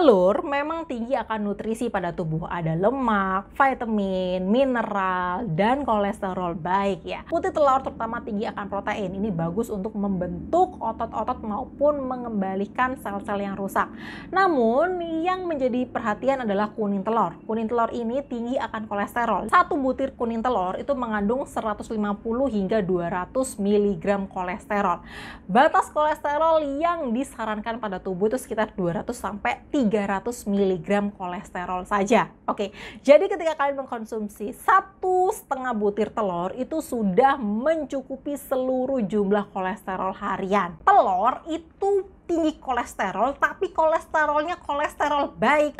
telur memang tinggi akan nutrisi pada tubuh. Ada lemak, vitamin, mineral, dan kolesterol baik ya. Putih telur terutama tinggi akan protein. Ini bagus untuk membentuk otot-otot maupun mengembalikan sel-sel yang rusak. Namun yang menjadi perhatian adalah kuning telur. Kuning telur ini tinggi akan kolesterol. Satu butir kuning telur itu mengandung 150 hingga 200 mg kolesterol. Batas kolesterol yang disarankan pada tubuh itu sekitar 200 sampai 300 300 mg kolesterol saja. Oke, jadi ketika kalian mengkonsumsi satu setengah butir telur itu sudah mencukupi seluruh jumlah kolesterol harian. Telur itu tinggi kolesterol, tapi kolesterolnya kolesterol baik.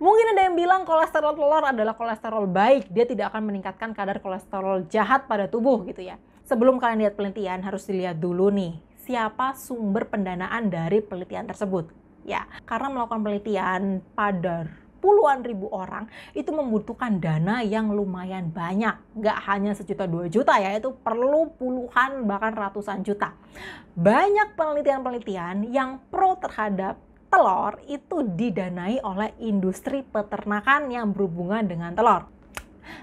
Mungkin ada yang bilang kolesterol telur adalah kolesterol baik, dia tidak akan meningkatkan kadar kolesterol jahat pada tubuh gitu ya. Sebelum kalian lihat penelitian harus dilihat dulu nih siapa sumber pendanaan dari penelitian tersebut ya karena melakukan penelitian pada puluhan ribu orang itu membutuhkan dana yang lumayan banyak nggak hanya sejuta dua juta ya itu perlu puluhan bahkan ratusan juta banyak penelitian-penelitian yang pro terhadap telur itu didanai oleh industri peternakan yang berhubungan dengan telur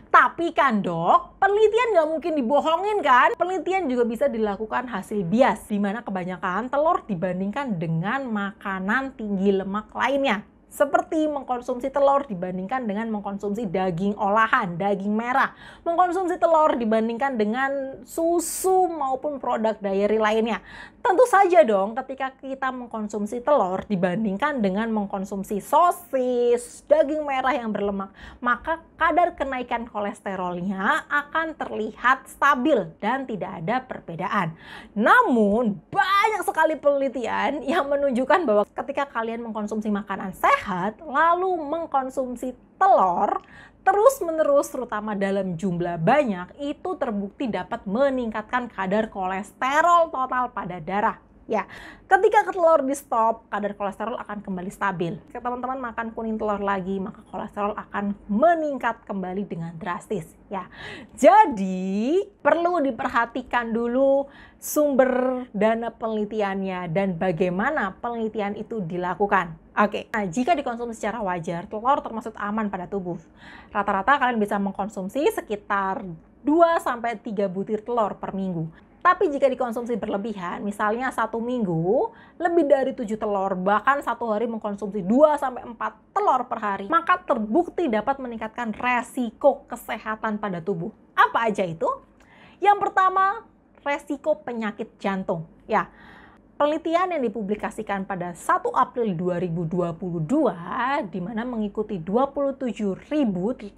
tapi kan dok, penelitian nggak mungkin dibohongin kan? Penelitian juga bisa dilakukan hasil bias, di mana kebanyakan telur dibandingkan dengan makanan tinggi lemak lainnya seperti mengkonsumsi telur dibandingkan dengan mengkonsumsi daging olahan, daging merah, mengkonsumsi telur dibandingkan dengan susu maupun produk dairy lainnya. Tentu saja dong ketika kita mengkonsumsi telur dibandingkan dengan mengkonsumsi sosis, daging merah yang berlemak, maka kadar kenaikan kolesterolnya akan terlihat stabil dan tidak ada perbedaan. Namun banyak sekali penelitian yang menunjukkan bahwa ketika kalian mengkonsumsi makanan sehat sehat, lalu mengkonsumsi telur terus-menerus terutama dalam jumlah banyak itu terbukti dapat meningkatkan kadar kolesterol total pada darah. Ya, ketika telur di stop, kadar kolesterol akan kembali stabil. Ketika teman-teman makan kuning telur lagi, maka kolesterol akan meningkat kembali dengan drastis. Ya, jadi perlu diperhatikan dulu sumber dana penelitiannya dan bagaimana penelitian itu dilakukan. Oke, okay. nah jika dikonsumsi secara wajar, telur termasuk aman pada tubuh. Rata-rata kalian bisa mengkonsumsi sekitar 2-3 butir telur per minggu. Tapi jika dikonsumsi berlebihan, misalnya satu minggu, lebih dari tujuh telur, bahkan satu hari mengkonsumsi 2 empat telur per hari, maka terbukti dapat meningkatkan resiko kesehatan pada tubuh. Apa aja itu? Yang pertama, resiko penyakit jantung. Ya, penelitian yang dipublikasikan pada 1 April 2022 di mana mengikuti 27.078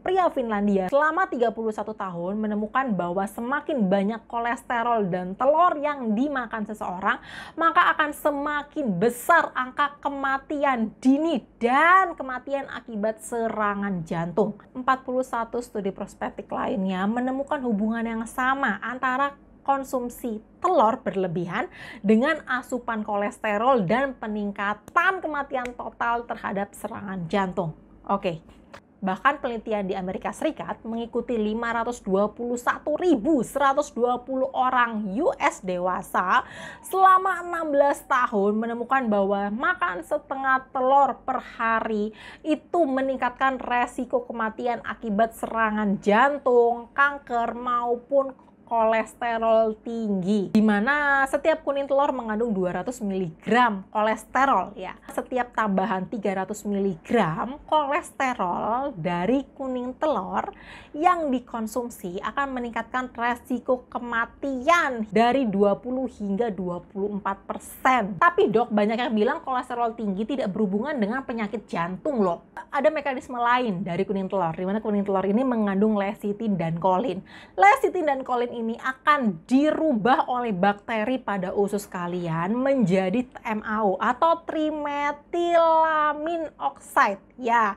pria Finlandia selama 31 tahun menemukan bahwa semakin banyak kolesterol dan telur yang dimakan seseorang maka akan semakin besar angka kematian dini dan kematian akibat serangan jantung. 41 studi prospektif lainnya menemukan hubungan yang sama antara konsumsi telur berlebihan dengan asupan kolesterol dan peningkatan kematian total terhadap serangan jantung. Oke. Bahkan penelitian di Amerika Serikat mengikuti 521.120 orang US dewasa selama 16 tahun menemukan bahwa makan setengah telur per hari itu meningkatkan resiko kematian akibat serangan jantung, kanker maupun kolesterol tinggi di mana setiap kuning telur mengandung 200 mg kolesterol ya. Setiap tambahan 300 mg kolesterol dari kuning telur yang dikonsumsi akan meningkatkan resiko kematian dari 20 hingga 24%. Tapi dok, banyak yang bilang kolesterol tinggi tidak berhubungan dengan penyakit jantung loh. Ada mekanisme lain dari kuning telur di mana kuning telur ini mengandung lecithin dan kolin. Lecithin dan kolin ini akan dirubah oleh bakteri pada usus kalian menjadi TMAO atau trimethylamine oxide. Ya,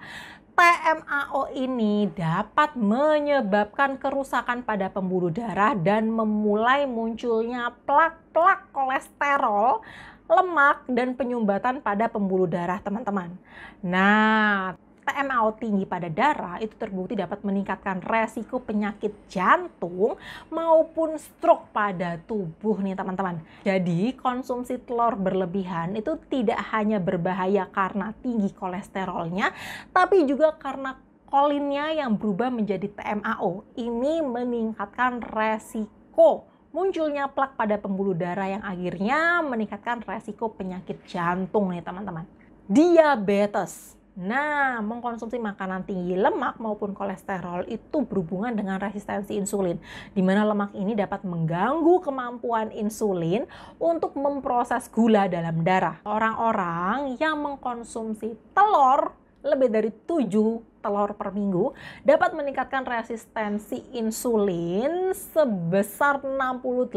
TMAO ini dapat menyebabkan kerusakan pada pembuluh darah dan memulai munculnya plak-plak kolesterol, lemak, dan penyumbatan pada pembuluh darah teman-teman. Nah, TMAO tinggi pada darah itu terbukti dapat meningkatkan resiko penyakit jantung maupun stroke pada tubuh nih teman-teman. Jadi konsumsi telur berlebihan itu tidak hanya berbahaya karena tinggi kolesterolnya, tapi juga karena kolinnya yang berubah menjadi TMAO. Ini meningkatkan resiko munculnya plak pada pembuluh darah yang akhirnya meningkatkan resiko penyakit jantung nih teman-teman. Diabetes Nah, mengkonsumsi makanan tinggi lemak maupun kolesterol itu berhubungan dengan resistensi insulin, di mana lemak ini dapat mengganggu kemampuan insulin untuk memproses gula dalam darah. Orang-orang yang mengkonsumsi telur lebih dari 7 telur per minggu dapat meningkatkan resistensi insulin sebesar 68%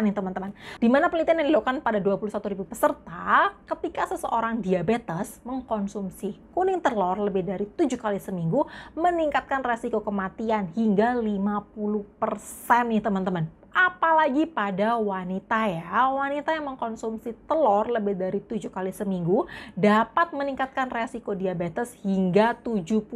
nih teman-teman. Di mana penelitian yang dilakukan pada 21.000 peserta ketika seseorang diabetes mengkonsumsi kuning telur lebih dari 7 kali seminggu meningkatkan resiko kematian hingga 50% nih teman-teman apalagi pada wanita ya. Wanita yang mengkonsumsi telur lebih dari tujuh kali seminggu dapat meningkatkan resiko diabetes hingga 77%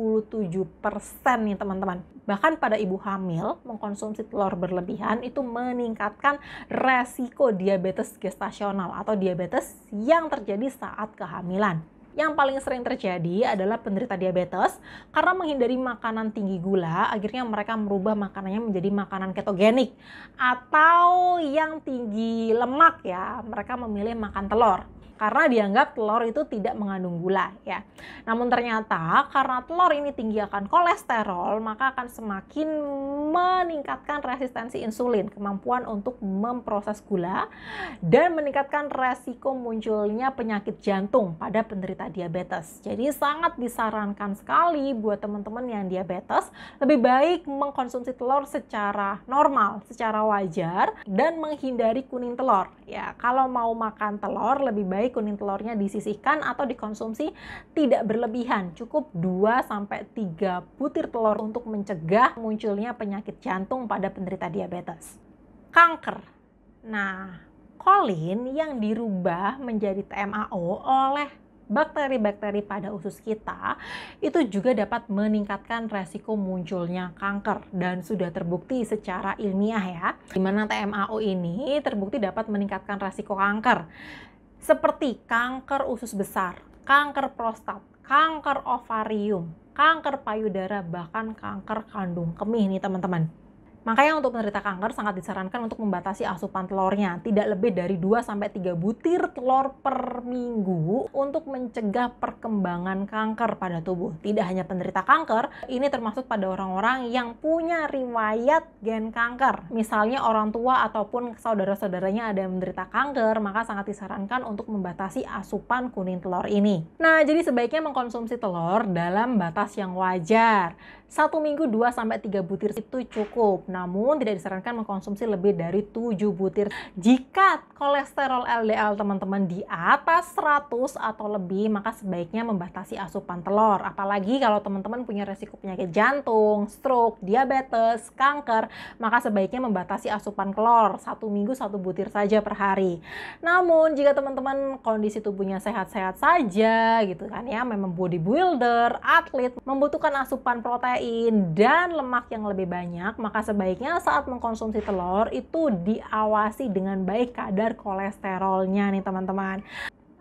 nih teman-teman. Bahkan pada ibu hamil, mengkonsumsi telur berlebihan itu meningkatkan resiko diabetes gestasional atau diabetes yang terjadi saat kehamilan yang paling sering terjadi adalah penderita diabetes karena menghindari makanan tinggi gula, akhirnya mereka merubah makanannya menjadi makanan ketogenik atau yang tinggi lemak ya, mereka memilih makan telur karena dianggap telur itu tidak mengandung gula ya. Namun ternyata karena telur ini tinggi akan kolesterol, maka akan semakin meningkatkan resistensi insulin, kemampuan untuk memproses gula dan meningkatkan resiko munculnya penyakit jantung pada penderita diabetes. Jadi sangat disarankan sekali buat teman-teman yang diabetes lebih baik mengkonsumsi telur secara normal, secara wajar dan menghindari kuning telur ya. Kalau mau makan telur lebih baik baik kuning telurnya disisihkan atau dikonsumsi tidak berlebihan. Cukup 2 3 butir telur untuk mencegah munculnya penyakit jantung pada penderita diabetes. Kanker. Nah, kolin yang dirubah menjadi TMAO oleh bakteri-bakteri pada usus kita itu juga dapat meningkatkan resiko munculnya kanker dan sudah terbukti secara ilmiah ya di mana TMAO ini terbukti dapat meningkatkan resiko kanker seperti kanker usus besar, kanker prostat, kanker ovarium, kanker payudara, bahkan kanker kandung kemih nih teman-teman. Makanya untuk penderita kanker sangat disarankan untuk membatasi asupan telurnya, tidak lebih dari 2 3 butir telur per minggu untuk mencegah perkembangan kanker pada tubuh. Tidak hanya penderita kanker, ini termasuk pada orang-orang yang punya riwayat gen kanker. Misalnya orang tua ataupun saudara-saudaranya ada yang menderita kanker, maka sangat disarankan untuk membatasi asupan kuning telur ini. Nah, jadi sebaiknya mengkonsumsi telur dalam batas yang wajar satu minggu 2 sampai 3 butir itu cukup. Namun tidak disarankan mengkonsumsi lebih dari 7 butir. Jika kolesterol LDL teman-teman di atas 100 atau lebih, maka sebaiknya membatasi asupan telur. Apalagi kalau teman-teman punya resiko penyakit jantung, stroke, diabetes, kanker, maka sebaiknya membatasi asupan telur satu minggu satu butir saja per hari. Namun jika teman-teman kondisi tubuhnya sehat-sehat saja gitu kan ya, memang bodybuilder, atlet membutuhkan asupan protein protein dan lemak yang lebih banyak, maka sebaiknya saat mengkonsumsi telur itu diawasi dengan baik kadar kolesterolnya nih teman-teman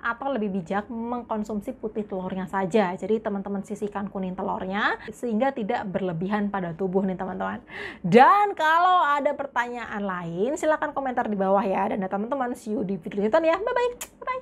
atau lebih bijak mengkonsumsi putih telurnya saja. Jadi teman-teman sisihkan kuning telurnya sehingga tidak berlebihan pada tubuh nih teman-teman. Dan kalau ada pertanyaan lain silahkan komentar di bawah ya. Dan teman-teman see you di video selanjutnya ya. Bye-bye. Bye-bye.